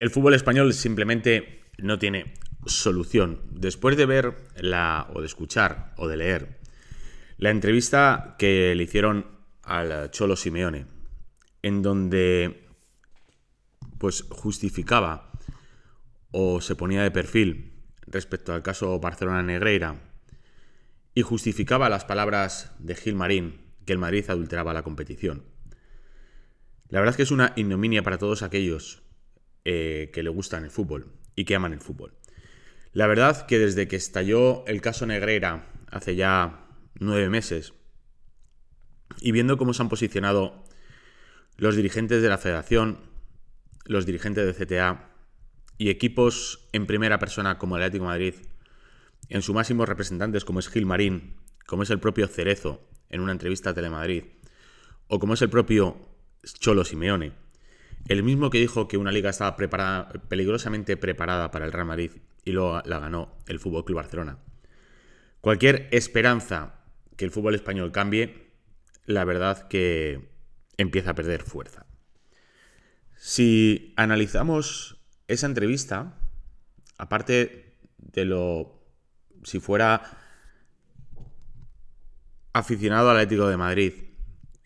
El fútbol español simplemente no tiene solución. Después de ver la, o de escuchar, o de leer, la entrevista que le hicieron al Cholo Simeone, en donde pues justificaba o se ponía de perfil respecto al caso Barcelona Negreira y justificaba las palabras de Gil Marín que el Madrid adulteraba la competición. La verdad es que es una ignominia para todos aquellos eh, que le gustan el fútbol y que aman el fútbol. La verdad que desde que estalló el caso Negrera hace ya nueve meses y viendo cómo se han posicionado los dirigentes de la federación, los dirigentes de CTA y equipos en primera persona como el Atlético Madrid, en sus máximos representantes como es Gil Marín, como es el propio Cerezo en una entrevista a Telemadrid, o como es el propio Cholo Simeone, el mismo que dijo que una liga estaba peligrosamente preparada para el Real Madrid y luego la ganó el Fútbol Club Barcelona. Cualquier esperanza que el fútbol español cambie, la verdad que empieza a perder fuerza. Si analizamos esa entrevista, aparte de lo si fuera aficionado al Atlético de Madrid,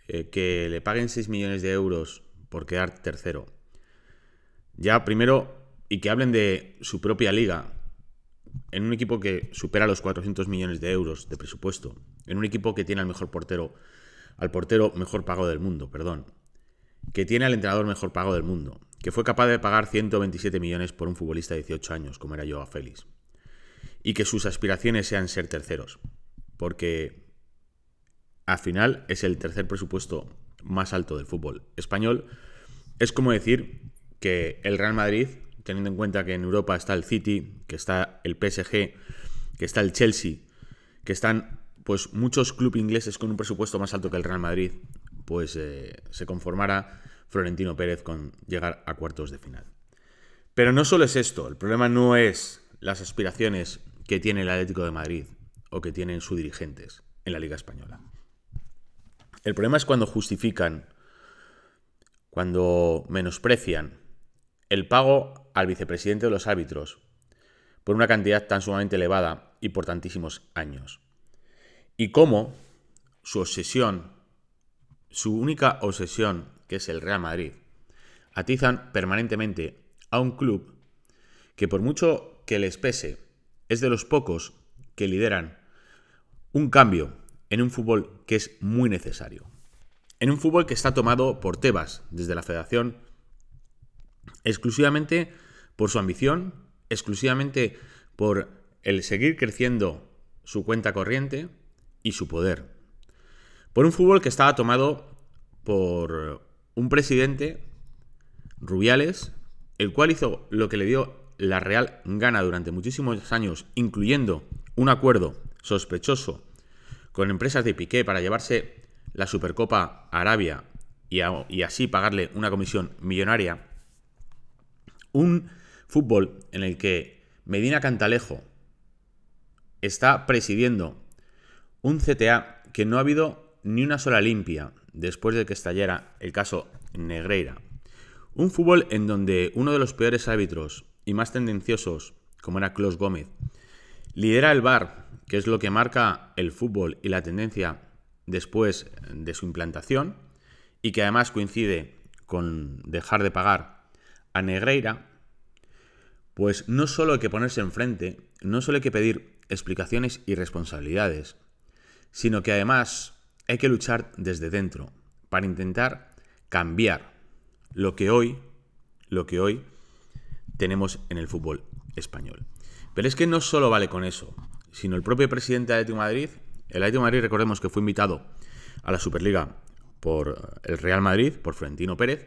eh, que le paguen 6 millones de euros por quedar tercero. Ya primero, y que hablen de su propia liga, en un equipo que supera los 400 millones de euros de presupuesto, en un equipo que tiene al mejor portero, al portero mejor pago del mundo, perdón, que tiene al entrenador mejor pago del mundo, que fue capaz de pagar 127 millones por un futbolista de 18 años, como era yo a Félix, y que sus aspiraciones sean ser terceros, porque al final es el tercer presupuesto más alto del fútbol español. Es como decir que el Real Madrid, teniendo en cuenta que en Europa está el City, que está el PSG, que está el Chelsea, que están pues muchos clubes ingleses con un presupuesto más alto que el Real Madrid, pues eh, se conformará Florentino Pérez con llegar a cuartos de final. Pero no solo es esto, el problema no es las aspiraciones que tiene el Atlético de Madrid o que tienen sus dirigentes en la Liga Española. El problema es cuando justifican, cuando menosprecian el pago al vicepresidente de los árbitros por una cantidad tan sumamente elevada y por tantísimos años. Y cómo su obsesión, su única obsesión, que es el Real Madrid, atizan permanentemente a un club que por mucho que les pese, es de los pocos que lideran un cambio en un fútbol que es muy necesario. En un fútbol que está tomado por Tebas, desde la federación, exclusivamente por su ambición, exclusivamente por el seguir creciendo su cuenta corriente y su poder. Por un fútbol que estaba tomado por un presidente, Rubiales, el cual hizo lo que le dio la Real gana durante muchísimos años, incluyendo un acuerdo sospechoso con empresas de Piqué para llevarse la Supercopa Arabia y, y así pagarle una comisión millonaria. Un fútbol en el que Medina Cantalejo está presidiendo un CTA que no ha habido ni una sola limpia después de que estallara el caso Negreira. Un fútbol en donde uno de los peores árbitros y más tendenciosos, como era Klaus Gómez, Lidera el bar, que es lo que marca el fútbol y la tendencia después de su implantación, y que además coincide con dejar de pagar a Negreira, pues no solo hay que ponerse enfrente, no solo hay que pedir explicaciones y responsabilidades, sino que además hay que luchar desde dentro para intentar cambiar lo que hoy, lo que hoy tenemos en el fútbol español. Pero es que no solo vale con eso, sino el propio presidente de Atlético Madrid. El Atlético Madrid, recordemos que fue invitado a la Superliga por eh, el Real Madrid, por Florentino Pérez,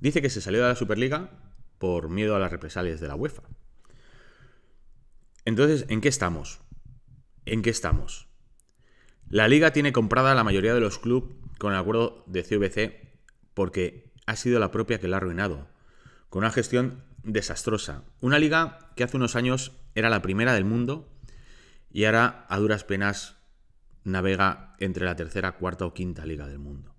dice que se salió de la Superliga por miedo a las represalias de la UEFA. Entonces, ¿en qué estamos? ¿En qué estamos? La liga tiene comprada la mayoría de los clubes con el acuerdo de CVC porque ha sido la propia que la ha arruinado, con una gestión desastrosa. Una liga que hace unos años era la primera del mundo y ahora a duras penas navega entre la tercera, cuarta o quinta liga del mundo.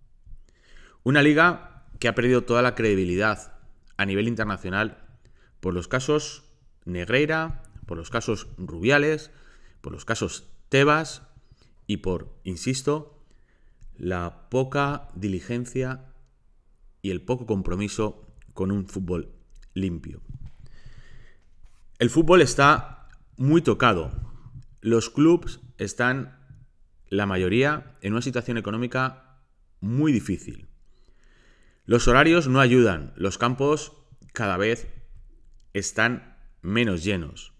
Una liga que ha perdido toda la credibilidad a nivel internacional por los casos Negreira, por los casos Rubiales, por los casos Tebas y por, insisto, la poca diligencia y el poco compromiso con un fútbol limpio. El fútbol está muy tocado. Los clubes están, la mayoría, en una situación económica muy difícil. Los horarios no ayudan. Los campos cada vez están menos llenos.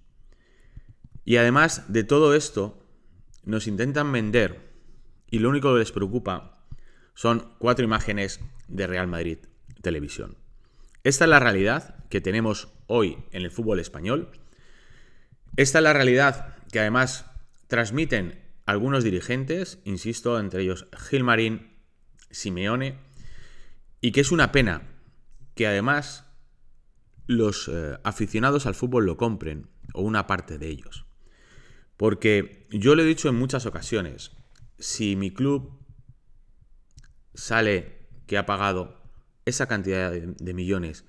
Y además de todo esto, nos intentan vender y lo único que les preocupa son cuatro imágenes de Real Madrid Televisión. Esta es la realidad que tenemos hoy en el fútbol español. Esta es la realidad que además transmiten algunos dirigentes, insisto, entre ellos Gilmarín, Simeone, y que es una pena que además los eh, aficionados al fútbol lo compren, o una parte de ellos. Porque yo lo he dicho en muchas ocasiones, si mi club sale que ha pagado esa cantidad de, millones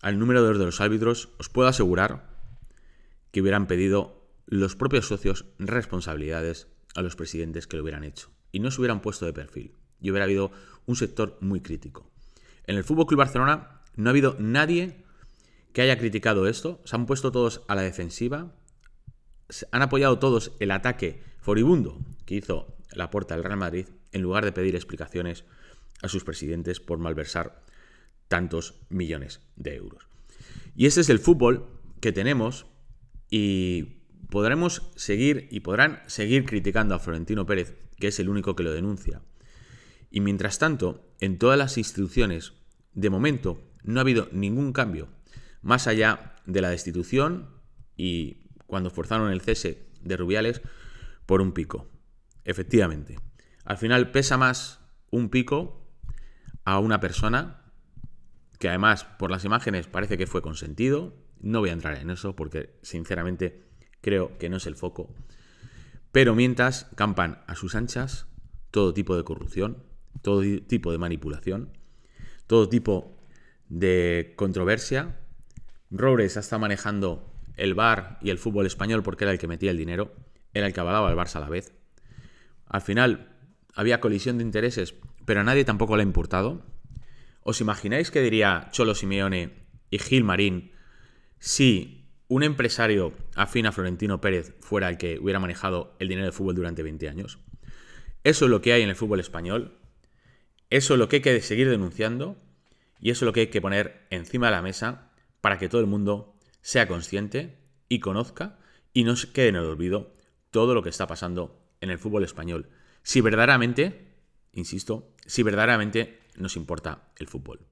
al número de los árbitros, os puedo asegurar que hubieran pedido los propios socios responsabilidades a los presidentes que lo hubieran hecho y no se hubieran puesto de perfil y hubiera habido un sector muy crítico. En el Fútbol Club Barcelona no ha habido nadie que haya criticado esto, se han puesto todos a la defensiva, han apoyado todos el ataque foribundo que hizo la puerta del Real Madrid en lugar de pedir explicaciones a sus presidentes por malversar tantos millones de euros. Y ese es el fútbol que tenemos y podremos seguir y podrán seguir criticando a Florentino Pérez, que es el único que lo denuncia. Y mientras tanto, en todas las instituciones, de momento, no ha habido ningún cambio, más allá de la destitución y cuando forzaron el cese de Rubiales por un pico. Efectivamente, al final pesa más un pico a una persona que además por las imágenes parece que fue consentido. No voy a entrar en eso porque sinceramente creo que no es el foco. Pero mientras campan a sus anchas todo tipo de corrupción, todo tipo de manipulación, todo tipo de controversia. Robles está manejando el bar y el fútbol español porque era el que metía el dinero, era el que avalaba al Barça a la vez. Al final había colisión de intereses pero a nadie tampoco le ha importado. ¿Os imagináis qué diría Cholo Simeone y Gil Marín si un empresario afín a Florentino Pérez fuera el que hubiera manejado el dinero del fútbol durante 20 años? Eso es lo que hay en el fútbol español, eso es lo que hay que seguir denunciando y eso es lo que hay que poner encima de la mesa para que todo el mundo sea consciente y conozca y no se quede en el olvido todo lo que está pasando en el fútbol español. Si verdaderamente insisto, si verdaderamente nos importa el fútbol.